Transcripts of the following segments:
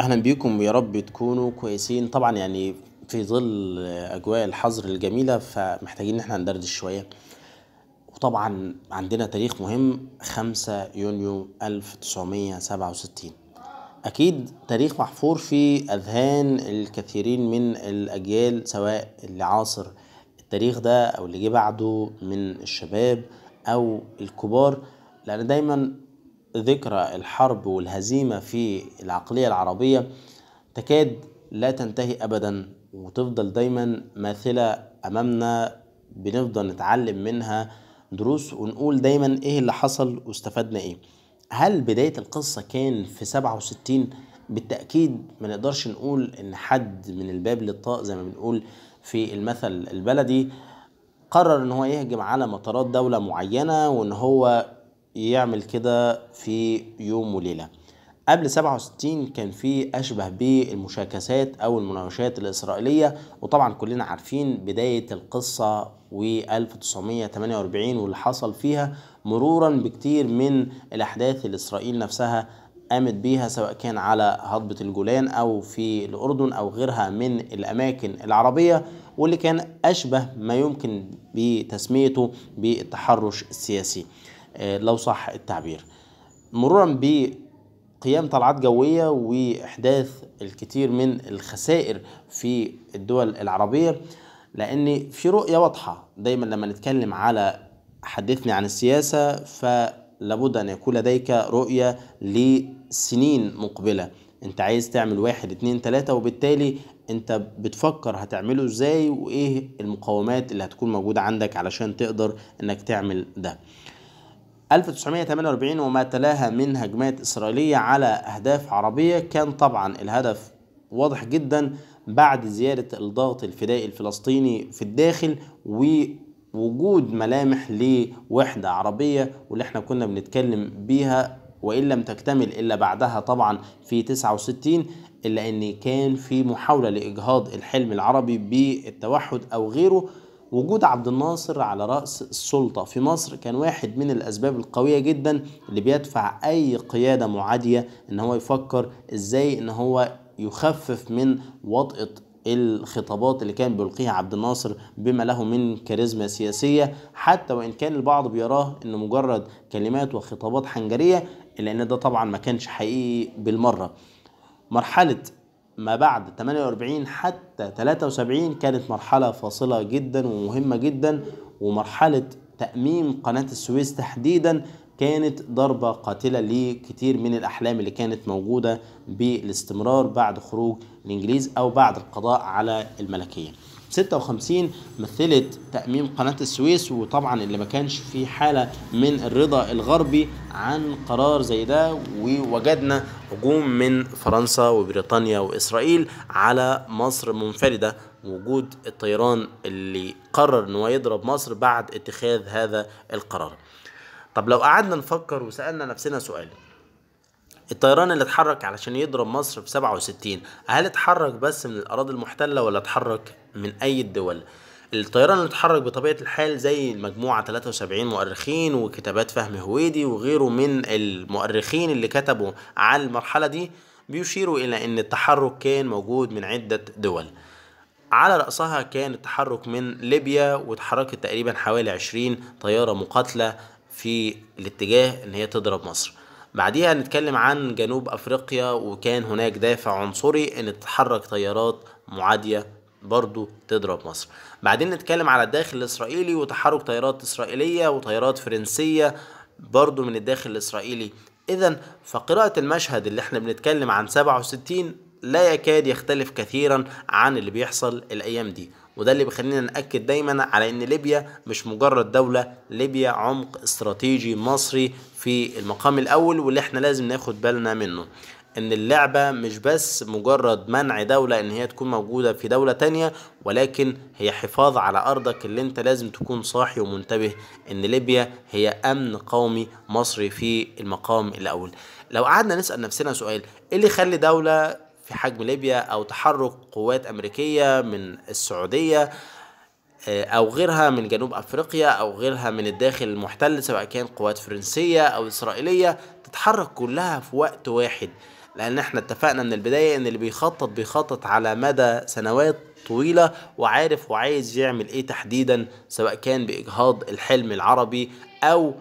اهلا بيكم ويا رب تكونوا كويسين طبعا يعني في ظل اجواء الحظر الجميله فمحتاجين ان احنا ندردش شويه وطبعا عندنا تاريخ مهم 5 يونيو 1967 اكيد تاريخ محفور في اذهان الكثيرين من الاجيال سواء اللي عاصر التاريخ ده او اللي جه بعده من الشباب او الكبار لان دايما ذكرى الحرب والهزيمة في العقلية العربية تكاد لا تنتهي أبدا وتفضل دايما ماثلة أمامنا بنفضل نتعلم منها دروس ونقول دايما إيه اللي حصل واستفدنا إيه هل بداية القصة كان في 67 بالتأكيد ما نقدرش نقول إن حد من الباب للطاق زي ما بنقول في المثل البلدي قرر إن هو يهجم على مطارات دولة معينة وإن هو يعمل كده في يوم وليله قبل 67 كان في اشبه بالمشاكسات او المناوشات الاسرائيليه وطبعا كلنا عارفين بدايه القصه و 1948 واللي حصل فيها مرورا بكتير من الاحداث اللي اسرائيل نفسها قامت بيها سواء كان على هضبة الجولان أو في الأردن أو غيرها من الأماكن العربية واللي كان أشبه ما يمكن بتسميته بالتحرش السياسي آه، لو صح التعبير مرورا بقيام طلعات جوية وإحداث الكثير من الخسائر في الدول العربية لأن في رؤية واضحة دايما لما نتكلم على حدثني عن السياسة فلابد أن يكون لديك رؤية لسنين مقبلة انت عايز تعمل واحد اتنين تلاتة وبالتالي انت بتفكر هتعمله ازاي وايه المقومات اللي هتكون موجودة عندك علشان تقدر انك تعمل ده 1948 وما تلاها من هجمات إسرائيلية على أهداف عربية كان طبعا الهدف واضح جدا بعد زيادة الضغط الفدائي الفلسطيني في الداخل ووجود ملامح لوحدة عربية واللي احنا كنا بنتكلم بيها وإن لم تكتمل إلا بعدها طبعا في 69 إلا أن كان في محاولة لإجهاض الحلم العربي بالتوحد أو غيره وجود عبد الناصر على رأس السلطة في مصر كان واحد من الأسباب القوية جدا اللي بيدفع أي قيادة معادية إن هو يفكر إزاي إن هو يخفف من وطأة الخطابات اللي كان بيلقيها عبد الناصر بما له من كاريزما سياسية حتى وإن كان البعض بيراه إن مجرد كلمات وخطابات حنجرية إلا إن ده طبعا ما كانش حقيقي بالمرة مرحلة ما بعد 48 حتى 73 كانت مرحلة فاصلة جدا ومهمة جدا ومرحلة تأميم قناة السويس تحديدا كانت ضربة قاتلة لكتير من الأحلام اللي كانت موجودة بالاستمرار بعد خروج الإنجليز أو بعد القضاء على الملكية 56 مثلت تأميم قناة السويس وطبعا اللي ما كانش في حالة من الرضا الغربي عن قرار زي ده ووجدنا هجوم من فرنسا وبريطانيا وإسرائيل على مصر منفردة وجود الطيران اللي قرر ان هو يضرب مصر بعد اتخاذ هذا القرار طب لو قعدنا نفكر وسألنا نفسنا سؤال الطيران اللي اتحرك علشان يضرب مصر في 67 هل اتحرك بس من الأراضي المحتلة ولا اتحرك من أي الدول؟ الطيران اللي اتحرك بطبيعة الحال زي المجموعة 73 مؤرخين وكتابات فهمي هويدي وغيره من المؤرخين اللي كتبوا على المرحلة دي بيشيروا إلى أن التحرك كان موجود من عدة دول على رأسها كان التحرك من ليبيا وتحركت تقريبا حوالي 20 طيارة مقاتلة في الاتجاه ان هي تضرب مصر بعديها نتكلم عن جنوب أفريقيا وكان هناك دافع عنصري أن تتحرك طيارات معادية برضو تضرب مصر بعدين نتكلم على الداخل الإسرائيلي وتحرك طيارات إسرائيلية وطيارات فرنسية برضو من الداخل الإسرائيلي إذا فقراءة المشهد اللي احنا بنتكلم عن 67 لا يكاد يختلف كثيرا عن اللي بيحصل الأيام دي وده اللي بيخلينا نأكد دايما على ان ليبيا مش مجرد دولة ليبيا عمق استراتيجي مصري في المقام الاول واللي احنا لازم ناخد بالنا منه ان اللعبة مش بس مجرد منع دولة ان هي تكون موجودة في دولة تانية ولكن هي حفاظ على ارضك اللي انت لازم تكون صاحي ومنتبه ان ليبيا هي امن قومي مصري في المقام الاول لو قعدنا نسأل نفسنا سؤال ايه اللي يخلي دولة في حجم ليبيا أو تحرك قوات أمريكية من السعودية آه، أو غيرها من جنوب أفريقيا أو غيرها من الداخل المحتل سواء كان قوات فرنسية أو إسرائيلية تتحرك كلها في وقت واحد لأن احنا اتفقنا من البداية إن اللي بيخطط بيخطط على مدى سنوات طويلة وعارف وعايز يعمل ايه تحديدا سواء كان بإجهاض الحلم العربي أو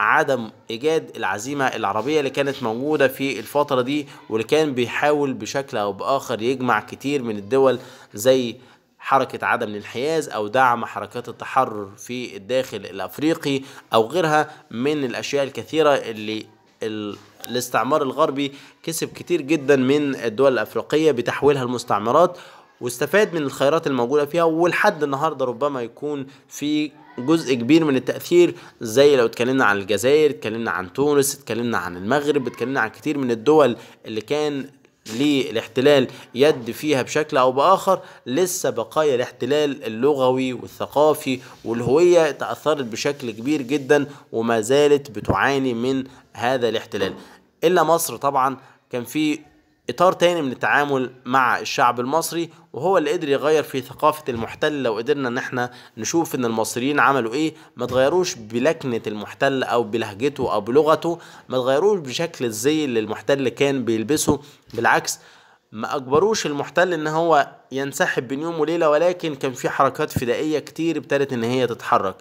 عدم ايجاد العزيمه العربيه اللي كانت موجوده في الفتره دي واللي كان بيحاول بشكل او باخر يجمع كتير من الدول زي حركة عدم الانحياز أو دعم حركات التحرر في الداخل الأفريقي أو غيرها من الأشياء الكثيرة اللي الاستعمار الغربي كسب كتير جدا من الدول الأفريقية بتحويلها المستعمرات واستفاد من الخيرات الموجوده فيها ولحد النهارده ربما يكون في جزء كبير من التاثير زي لو اتكلمنا عن الجزائر اتكلمنا عن تونس اتكلمنا عن المغرب اتكلمنا عن كتير من الدول اللي كان للاحتلال يد فيها بشكل او باخر لسه بقايا الاحتلال اللغوي والثقافي والهويه تاثرت بشكل كبير جدا وما زالت بتعاني من هذا الاحتلال الا مصر طبعا كان في اطار تاني من التعامل مع الشعب المصري وهو اللي قدر يغير في ثقافه المحتل لو قدرنا ان احنا نشوف ان المصريين عملوا ايه ما تغيروش بلكنه المحتل او بلهجته او بلغته ما تغيروش بشكل الزي اللي المحتل كان بيلبسه بالعكس ما اجبروش المحتل ان هو ينسحب بين يوم وليله ولكن كان في حركات فدائيه كتير ابتدت ان هي تتحرك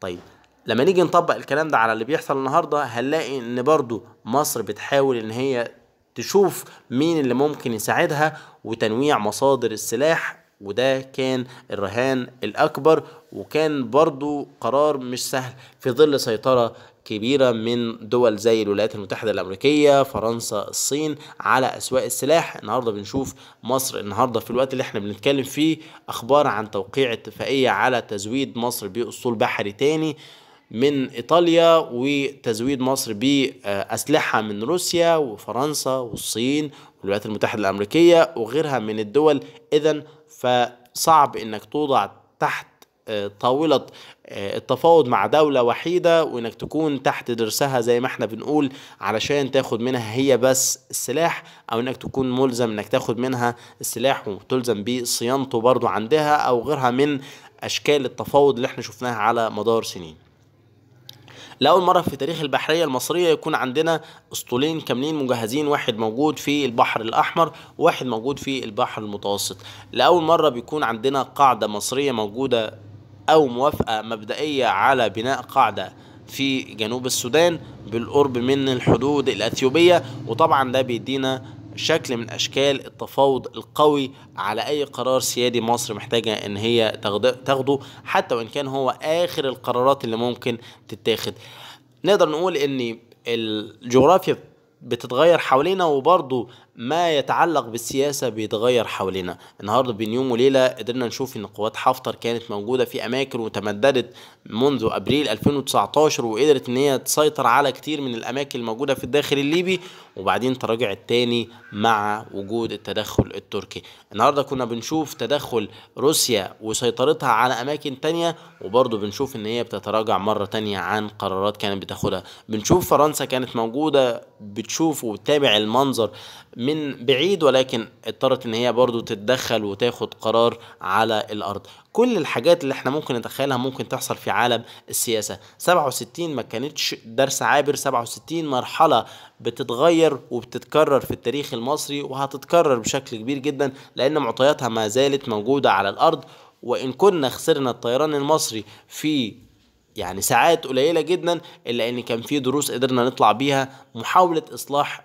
طيب لما نيجي نطبق الكلام ده على اللي بيحصل النهارده هنلاقي ان برضو مصر بتحاول ان هي تشوف مين اللي ممكن يساعدها وتنويع مصادر السلاح وده كان الرهان الأكبر وكان برضو قرار مش سهل في ظل سيطرة كبيرة من دول زي الولايات المتحدة الأمريكية فرنسا الصين على أسواق السلاح النهاردة بنشوف مصر النهاردة في الوقت اللي احنا بنتكلم فيه أخبار عن توقيع اتفاقية على تزويد مصر بأسطول بحري تاني من إيطاليا وتزويد مصر بأسلحة من روسيا وفرنسا والصين والولايات المتحدة الأمريكية وغيرها من الدول إذا فصعب أنك توضع تحت آه، طاولة آه، التفاوض مع دولة وحيدة وإنك تكون تحت درسها زي ما احنا بنقول علشان تاخد منها هي بس السلاح أو إنك تكون ملزم إنك تاخد منها السلاح وتلزم بصيانته برضو عندها أو غيرها من أشكال التفاوض اللي احنا شفناها على مدار سنين لاول مره في تاريخ البحريه المصريه يكون عندنا اسطولين كاملين مجهزين واحد موجود في البحر الاحمر وواحد موجود في البحر المتوسط لاول مره بيكون عندنا قاعده مصريه موجوده او موافقه مبدئيه على بناء قاعده في جنوب السودان بالقرب من الحدود الاثيوبيه وطبعا ده بيدينا شكل من اشكال التفاوض القوي على اي قرار سيادي مصر محتاجه ان هي تاخده حتى وان كان هو اخر القرارات اللي ممكن تتاخد نقدر نقول ان الجغرافيا بتتغير حوالينا وبرضو ما يتعلق بالسياسة بيتغير حوالينا النهاردة بين يوم وليلة قدرنا نشوف ان قوات حفتر كانت موجودة في اماكن وتمددت منذ ابريل 2019 وقدرت ان هي تسيطر على كتير من الاماكن الموجودة في الداخل الليبي وبعدين تراجعت تاني مع وجود التدخل التركي النهاردة كنا بنشوف تدخل روسيا وسيطرتها على اماكن تانية وبرضه بنشوف ان هي بتتراجع مرة تانية عن قرارات كانت بتاخدها بنشوف فرنسا كانت موجودة بتشوف وتتابع المنظر من بعيد ولكن اضطرت ان هي برضو تتدخل وتاخد قرار على الارض كل الحاجات اللي احنا ممكن نتخيلها ممكن تحصل في عالم السياسة 67 ما كانتش درس عابر 67 مرحلة بتتغير وبتتكرر في التاريخ المصري وهتتكرر بشكل كبير جدا لان معطياتها ما زالت موجودة على الارض وان كنا خسرنا الطيران المصري في يعني ساعات قليله جدا الا ان كان في دروس قدرنا نطلع بيها محاوله اصلاح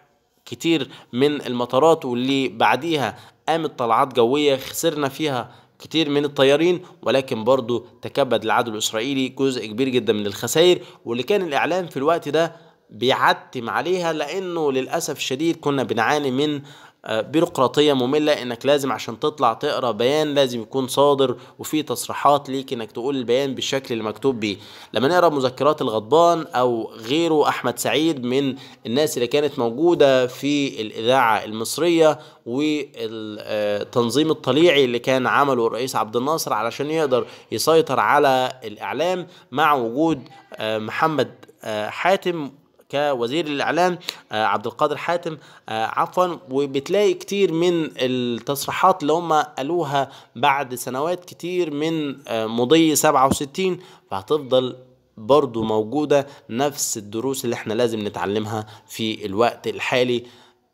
كتير من المطارات واللي بعديها قامت طلعات جوية خسرنا فيها كتير من الطيارين ولكن برضو تكبد العدو الإسرائيلي جزء كبير جدا من الخسائر واللي كان الإعلام في الوقت ده بيعتم عليها لأنه للأسف الشديد كنا بنعاني من آه، بيروقراطيه ممله انك لازم عشان تطلع تقرا بيان لازم يكون صادر وفي تصريحات ليك انك تقول البيان بالشكل اللي مكتوب بيه لما نقرا مذكرات الغضبان او غيره احمد سعيد من الناس اللي كانت موجوده في الاذاعه المصريه والتنظيم الطليعي اللي كان عمله الرئيس عبد الناصر علشان يقدر يسيطر على الاعلام مع وجود آه، محمد آه، حاتم كوزير الاعلام آه، عبد القادر حاتم آه، عفوا وبتلاقي كتير من التصريحات اللي هم قالوها بعد سنوات كتير من آه، مضي 67 فهتفضل برضو موجودة نفس الدروس اللي احنا لازم نتعلمها في الوقت الحالي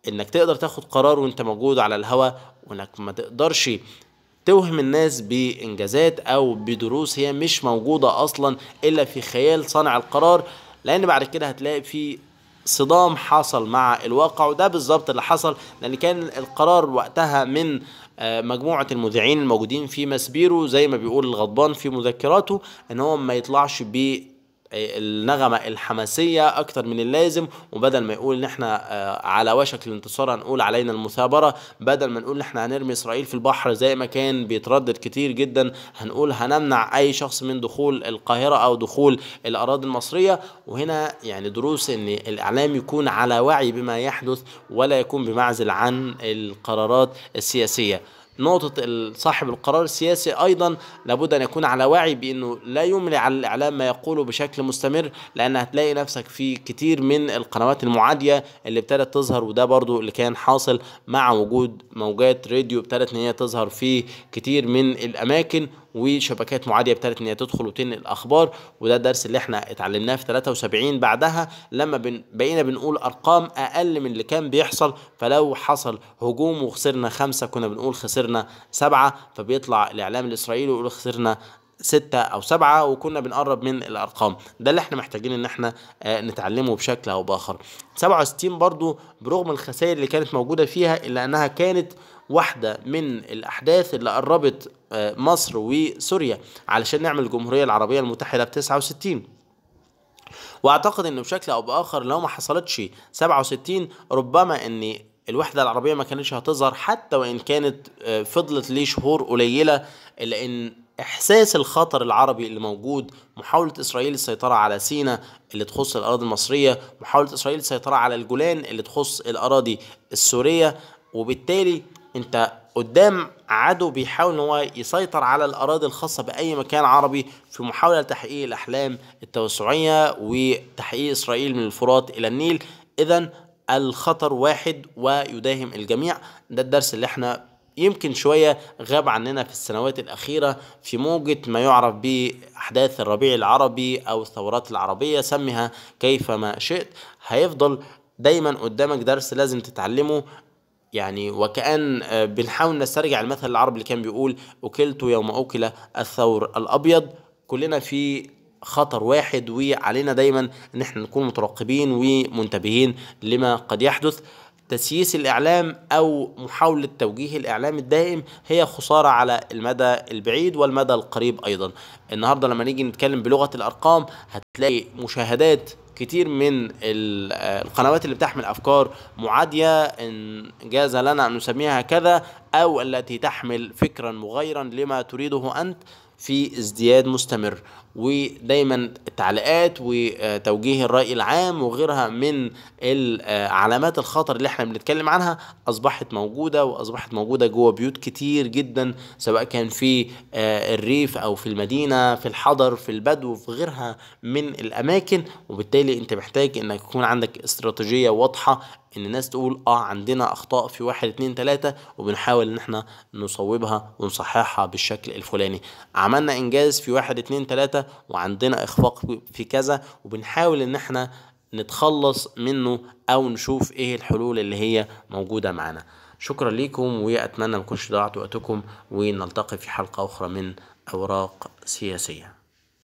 انك تقدر تاخد قرار وانت موجود على الهوا وانك ما تقدرش توهم الناس بانجازات او بدروس هي مش موجوده اصلا الا في خيال صانع القرار لان بعد كده هتلاقي في صدام حصل مع الواقع وده بالظبط اللي حصل لان كان القرار وقتها من آه، مجموعة المذيعين الموجودين في مسبيرو زي ما بيقول الغضبان في مذكراته ان هو ما يطلعش ب النغمة الحماسية أكتر من اللازم وبدل ما يقول إن إحنا آه، على وشك الانتصار هنقول علينا المثابرة بدل ما نقول إن إحنا هنرمي إسرائيل في البحر زي ما كان بيتردد كتير جدا هنقول هنمنع أي شخص من دخول القاهرة أو دخول الأراضي المصرية وهنا يعني دروس إن الإعلام يكون على وعي بما يحدث ولا يكون بمعزل عن القرارات السياسية نقطة صاحب القرار السياسي أيضا لابد أن يكون على وعي بأنه لا يملي على الإعلام ما يقوله بشكل مستمر لأن هتلاقي نفسك في كتير من القنوات المعادية اللي ابتدت تظهر وده برضو اللي كان حاصل مع وجود موجات راديو ابتدت أن هي تظهر في كتير من الأماكن وشبكات معادية ابتدت ان هي تدخل وتنقل اخبار وده الدرس اللي احنا اتعلمناه في 73 بعدها لما بقينا بنقول ارقام اقل من اللي كان بيحصل فلو حصل هجوم وخسرنا خمسة كنا بنقول خسرنا سبعة فبيطلع الاعلام الاسرائيلي ويقول خسرنا ستة أو سبعة وكنا بنقرب من الأرقام ده اللي احنا محتاجين ان احنا آه، نتعلمه بشكل أو بآخر 67 برضو برغم الخسائر اللي كانت موجودة فيها إلا أنها كانت واحدة من الأحداث اللي قربت آه، مصر وسوريا علشان نعمل الجمهورية العربية المتحدة ب 69 واعتقد انه بشكل او باخر لو ما حصلتش 67 ربما ان الوحدة العربية ما كانتش هتظهر حتى وان كانت آه، فضلت ليه شهور قليلة لان احساس الخطر العربي اللي موجود محاوله اسرائيل السيطره على سينا اللي تخص الاراضي المصريه محاوله اسرائيل السيطره على الجولان اللي تخص الاراضي السوريه وبالتالي انت قدام عدو بيحاول ان هو يسيطر على الاراضي الخاصه باي مكان عربي في محاوله لتحقيق الاحلام التوسعيه وتحقيق اسرائيل من الفرات الى النيل اذا الخطر واحد ويداهم الجميع ده الدرس اللي احنا يمكن شوية غاب عننا في السنوات الأخيرة في موجة ما يعرف بأحداث الربيع العربي أو الثورات العربية سمها كيفما شئت هيفضل دايما قدامك درس لازم تتعلمه يعني وكأن آه، بنحاول نسترجع المثل العربي اللي كان بيقول أكلت يوم أكل الثور الأبيض كلنا في خطر واحد وعلينا دايما ان احنا نكون مترقبين ومنتبهين لما قد يحدث تسييس الإعلام أو محاولة توجيه الإعلام الدائم هي خسارة على المدى البعيد والمدى القريب أيضا النهاردة لما نيجي نتكلم بلغة الأرقام هتلاقي مشاهدات كتير من القنوات اللي بتحمل أفكار معادية إن جاز لنا أن نسميها كذا أو التي تحمل فكرا مغيرا لما تريده أنت في ازدياد مستمر ودايما التعليقات وتوجيه الرأي العام وغيرها من علامات الخطر اللي احنا بنتكلم عنها أصبحت موجودة وأصبحت موجودة جوه بيوت كتير جدا سواء كان في آه، الريف أو في المدينة في الحضر في البدو في غيرها من الأماكن وبالتالي أنت محتاج أنك يكون عندك استراتيجية واضحة ان الناس تقول اه عندنا اخطاء في واحد اتنين تلاتة وبنحاول ان احنا نصوبها ونصححها بالشكل الفلاني عملنا انجاز في واحد اتنين تلاتة وعندنا اخفاق في كذا وبنحاول ان احنا نتخلص منه او نشوف ايه الحلول اللي هي موجودة معانا شكرا ليكم واتمنى ما ضاعت وقتكم ونلتقي في حلقة اخرى من اوراق سياسية